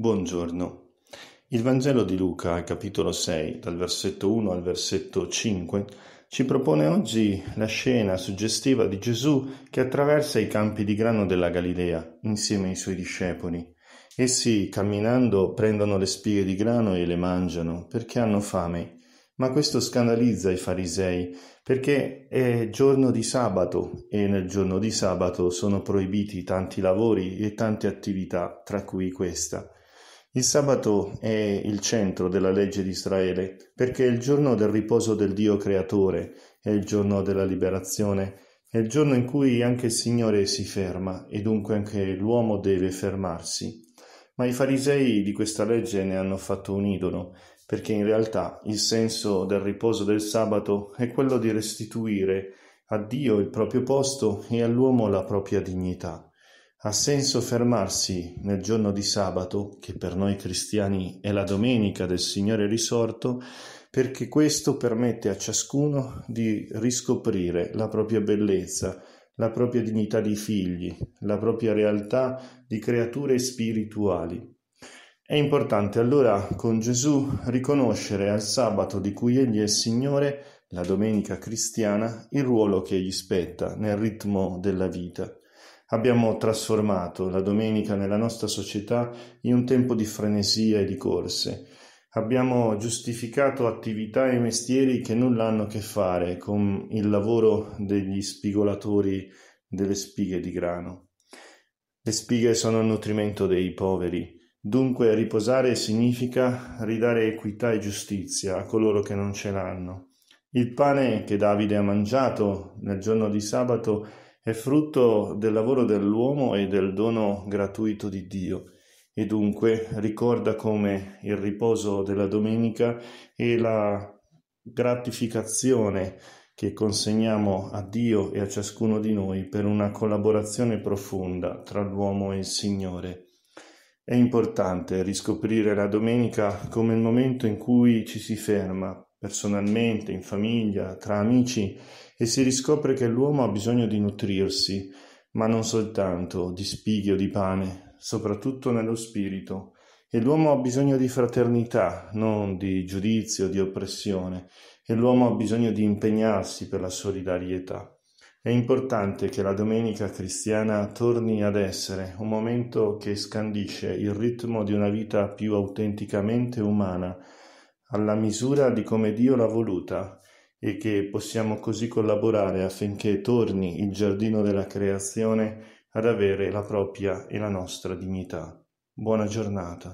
Buongiorno. Il Vangelo di Luca, capitolo 6, dal versetto 1 al versetto 5, ci propone oggi la scena suggestiva di Gesù che attraversa i campi di grano della Galilea insieme ai suoi discepoli. Essi, camminando, prendono le spighe di grano e le mangiano perché hanno fame. Ma questo scandalizza i farisei perché è giorno di sabato e nel giorno di sabato sono proibiti tanti lavori e tante attività, tra cui questa. Il sabato è il centro della legge di Israele perché è il giorno del riposo del Dio creatore, è il giorno della liberazione, è il giorno in cui anche il Signore si ferma e dunque anche l'uomo deve fermarsi. Ma i farisei di questa legge ne hanno fatto un idolo, perché in realtà il senso del riposo del sabato è quello di restituire a Dio il proprio posto e all'uomo la propria dignità. Ha senso fermarsi nel giorno di sabato, che per noi cristiani è la domenica del Signore risorto, perché questo permette a ciascuno di riscoprire la propria bellezza, la propria dignità di figli, la propria realtà di creature spirituali. È importante allora con Gesù riconoscere al sabato di cui Egli è Signore, la domenica cristiana, il ruolo che Egli spetta nel ritmo della vita. Abbiamo trasformato la domenica nella nostra società in un tempo di frenesia e di corse. Abbiamo giustificato attività e mestieri che nulla hanno a che fare con il lavoro degli spigolatori delle spighe di grano. Le spighe sono il nutrimento dei poveri, dunque riposare significa ridare equità e giustizia a coloro che non ce l'hanno. Il pane che Davide ha mangiato nel giorno di sabato è frutto del lavoro dell'uomo e del dono gratuito di Dio e dunque ricorda come il riposo della domenica e la gratificazione che consegniamo a Dio e a ciascuno di noi per una collaborazione profonda tra l'uomo e il Signore. È importante riscoprire la domenica come il momento in cui ci si ferma personalmente, in famiglia, tra amici e si riscopre che l'uomo ha bisogno di nutrirsi, ma non soltanto di spighe o di pane, soprattutto nello spirito. E l'uomo ha bisogno di fraternità, non di giudizio, di oppressione, e l'uomo ha bisogno di impegnarsi per la solidarietà. È importante che la domenica cristiana torni ad essere un momento che scandisce il ritmo di una vita più autenticamente umana, alla misura di come Dio l'ha voluta e che possiamo così collaborare affinché torni il giardino della creazione ad avere la propria e la nostra dignità. Buona giornata.